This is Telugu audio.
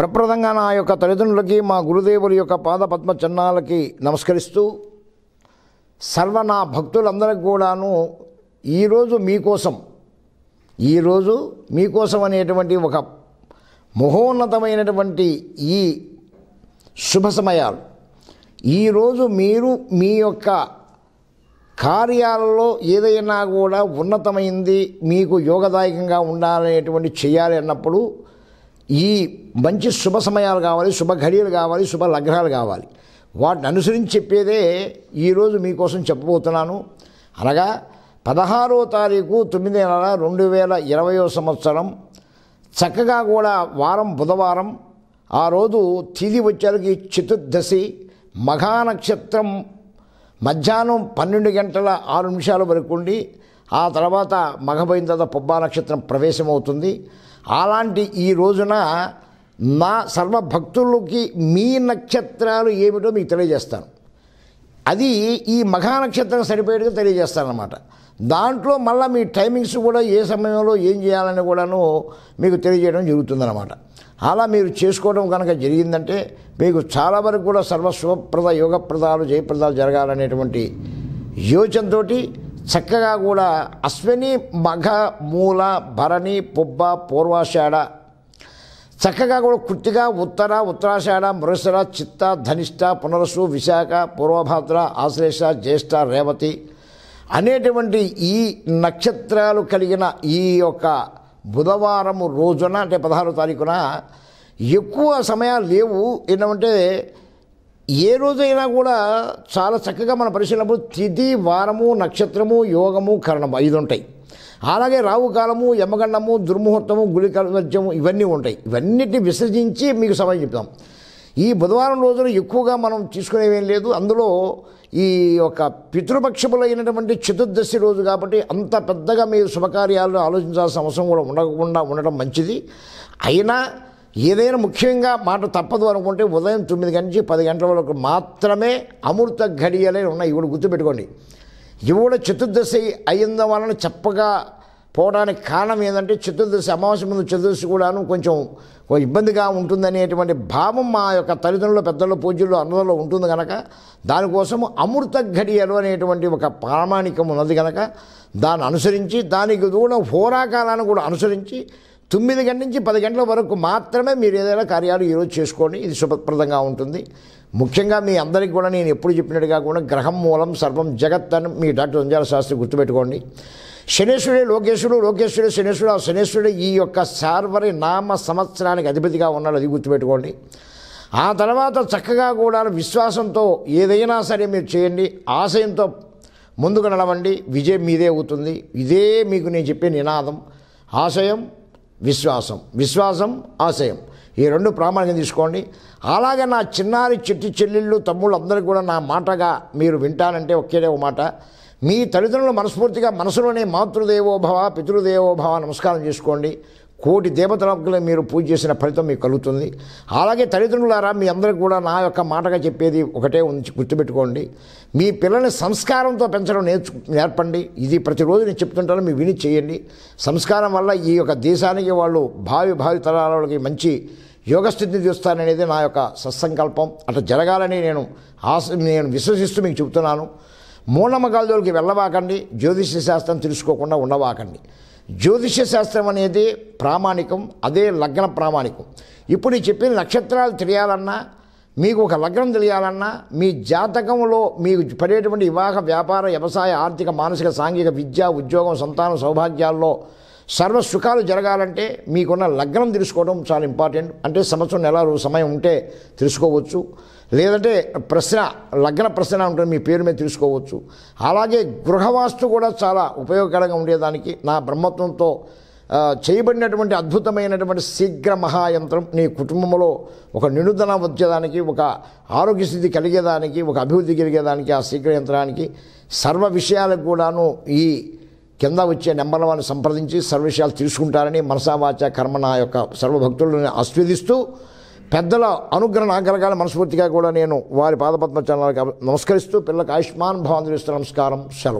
ప్రప్రదంగా నా యొక్క తల్లిదండ్రులకి మా గురుదేవుల యొక్క పాద పద్మ నమస్కరిస్తూ సర్వ నా భక్తులందరికీ కూడాను ఈరోజు మీకోసం ఈరోజు మీకోసం అనేటువంటి ఒక మహోన్నతమైనటువంటి ఈ శుభ సమయాలు ఈరోజు మీరు మీ యొక్క కార్యాలలో ఏదైనా కూడా ఉన్నతమైంది మీకు యోగదాయకంగా ఉండాలనేటువంటి చేయాలి అన్నప్పుడు ఈ మంచి శుభ సమయాలు కావాలి శుభ ఘడియలు కావాలి శుభ లగ్నాలు కావాలి వాటిని అనుసరించి చెప్పేదే ఈరోజు మీకోసం చెప్పబోతున్నాను అనగా పదహారో తారీఖు తొమ్మిది నెల రెండు వేల ఇరవయో సంవత్సరం చక్కగా కూడా వారం బుధవారం ఆ రోజు తిది వచ్చరికి చతుర్దశి మఘానక్షత్రం మధ్యాహ్నం పన్నెండు గంటల ఆరు నిమిషాల వరకు ఉండి ఆ తర్వాత మగపోయిన తర్వాత పొబ్బా నక్షత్రం ప్రవేశమవుతుంది అలాంటి ఈ రోజున నా సర్వభక్తులకి మీ నక్షత్రాలు ఏమిటో మీకు తెలియజేస్తాను అది ఈ మఘా నక్షత్రం సరిపోయేట్టుగా తెలియజేస్తానమాట దాంట్లో మళ్ళీ మీ టైమింగ్స్ కూడా ఏ సమయంలో ఏం చేయాలని కూడాను మీకు తెలియజేయడం జరుగుతుందన్నమాట అలా మీరు చేసుకోవడం కనుక జరిగిందంటే మీకు చాలా వరకు కూడా సర్వశుభప్రద యోగప్రదాలు జయప్రదాలు జరగాలనేటువంటి యోచనతోటి చక్కగా కూడా అశ్విని మఘ మూల భరణి పుబ్బ పూర్వాషాఢ చక్కగా కూడా కుట్టిగా ఉత్తర ఉత్తరాషాఢ మృసర చిత్త ధనిష్ట పునరసు విశాఖ పూర్వభాద్ర ఆశ్లేష జ్యేష్ఠ రేవతి అనేటువంటి ఈ నక్షత్రాలు కలిగిన ఈ యొక్క బుధవారం రోజున అంటే పదహారో తారీఖున ఎక్కువ సమయాలు లేవు ఏంటంటే ఏ రోజైనా కూడా చాలా చక్కగా మన పరిశీలనప్పుడు తిథి వారము నక్షత్రము యోగము కరణము ఐదు ఉంటాయి అలాగే రావు కాలము యమగండము దుర్ముహూర్తము గుళికల్వజ్యము ఇవన్నీ ఉంటాయి ఇవన్నిటిని విసర్జించి మీకు సమయం చెప్తాం ఈ బుధవారం రోజున ఎక్కువగా మనం తీసుకునేవేం లేదు అందులో ఈ యొక్క పితృపక్షములైనటువంటి చతుర్దశి రోజు కాబట్టి అంత పెద్దగా మీరు శుభకార్యాలను ఆలోచించాల్సిన అవసరం కూడా ఉండకుండా ఉండటం మంచిది అయినా ఏదైనా ముఖ్యంగా మాట తప్పదు అనుకుంటే ఉదయం తొమ్మిది గంటల నుంచి పది గంటల వరకు మాత్రమే అమృత ఘడియలే ఉన్నాయి ఇవి గుర్తుపెట్టుకోండి ఇవిడ చతుర్దశి అయ్యింద వలన చెప్పగా పోవడానికి కారణం ఏంటంటే చతుర్దశి అమావాస్య ముందు చతుర్దశి కూడాను కొంచెం ఇబ్బందిగా ఉంటుందనేటువంటి భావం మా యొక్క తల్లిదండ్రుల పెద్దల పూజలు అందరిలో ఉంటుంది కనుక దానికోసం అమృత ఘడియలు అనేటువంటి ఒక ప్రామాణికం ఉన్నది కనుక దాన్ని అనుసరించి దానికి కూడా హోరాకాలాన్ని కూడా అనుసరించి తొమ్మిది గంటల నుంచి పది గంటల వరకు మాత్రమే మీరు ఏదైనా కార్యాలు ఈరోజు చేసుకోండి ఇది శుభప్రదంగా ఉంటుంది ముఖ్యంగా మీ అందరికీ కూడా నేను ఎప్పుడు చెప్పినట్టుగా కూడా గ్రహం మూలం సర్వం జగత్ అని మీ డాక్టర్ అంజాల శాస్త్రి గుర్తుపెట్టుకోండి శనేశ్వరుడే లోకేశ్వరుడు లోకేశ్వరుడు శనేశ్వరుడు ఆ శనేశ్వరుడు ఈ యొక్క సార్వరి నామ సంవత్సరానికి అధిపతిగా ఉన్నాడు అది గుర్తుపెట్టుకోండి ఆ తర్వాత చక్కగా కూడా విశ్వాసంతో ఏదైనా సరే మీరు చేయండి ఆశయంతో ముందుకు నడవండి విజయం మీదే అవుతుంది ఇదే మీకు నేను చెప్పే నినాదం ఆశయం విశ్వాసం విశ్వాసం ఆశయం ఈ రెండు ప్రామాణికం తీసుకోండి అలాగే నా చిన్నారి చెట్టి చెల్లెళ్ళు తమ్ముళ్ళు అందరికీ కూడా నా మాటగా మీరు వింటారంటే ఒకేదే ఒక మాట మీ తల్లిదండ్రులు మనస్ఫూర్తిగా మనసులోనే మాతృదేవోభవ పితృదేవోభవ నమస్కారం చేసుకోండి కోటి దేవతలకు మీరు పూజ చేసిన ఫలితం మీకు కలుగుతుంది అలాగే తల్లిదండ్రులారా మీ అందరికి కూడా నా యొక్క మాటగా చెప్పేది ఒకటే ఉంచి గుర్తుపెట్టుకోండి మీ పిల్లల్ని సంస్కారంతో పెంచడం నేర్చు నేర్పండి ఇది ప్రతిరోజు నేను చెప్తుంటాను మీ విని చేయండి సంస్కారం వల్ల ఈ యొక్క దేశానికి వాళ్ళు భావి భావి తరాల వాళ్ళకి మంచి యోగస్థితిని చూస్తాననేది నా యొక్క సత్సంకల్పం అట్లా జరగాలని నేను ఆశ నేను విశ్వసిస్తూ మీకు చెబుతున్నాను మూఢనమ్మకాలలోకి వెళ్ళవాకండి జ్యోతిష్య శాస్త్రం తెలుసుకోకుండా ఉండవాకండి జ్యోతిష్య శాస్త్రం అనేది ప్రామాణికం అదే లగ్న ప్రామాణికం ఇప్పుడు చెప్పిన నక్షత్రాలు తెలియాలన్నా మీకు ఒక లగ్నం తెలియాలన్నా మీ జాతకంలో మీకు పడేటువంటి వివాహ వ్యాపార వ్యవసాయ ఆర్థిక మానసిక సాంఘిక విద్య ఉద్యోగం సంతానం సౌభాగ్యాల్లో సర్వసుఖాలు జరగాలంటే మీకున్న లగ్నం తెలుసుకోవడం చాలా ఇంపార్టెంట్ అంటే సంవత్సరం నెల సమయం ఉంటే తెలుసుకోవచ్చు లేదంటే ప్రశ్న లగ్న ప్రశ్న ఉంటుంది మీ పేరు మీద తెలుసుకోవచ్చు అలాగే గృహవాస్తు కూడా చాలా ఉపయోగకరంగా ఉండేదానికి నా బ్రహ్మత్వంతో చేయబడినటువంటి అద్భుతమైనటువంటి శీఘ్ర మహాయంత్రం నీ కుటుంబంలో ఒక నినుదన వచ్చేదానికి ఒక ఆరోగ్యస్థితి కలిగేదానికి ఒక అభివృద్ధి కలిగేదానికి ఆ శీఘ్ర యంత్రానికి సర్వ విషయాలకు కూడాను ఈ కింద వచ్చే నెంబర్ల వాళ్ళని సంప్రదించి సర్వవిషయాలు తీసుకుంటారని మనసావాచ కర్మ నా యొక్క సర్వభక్తులను ఆస్వాదిస్తూ పెద్దల అనుగ్రహ ఆగ్రహాలు మనస్ఫూర్తిగా కూడా నేను వారి పాదపద్మ చరణాలకు నమస్కరిస్తూ పిల్లలకు ఆయుష్మాన్ భావంతులు నమస్కారం సెలవు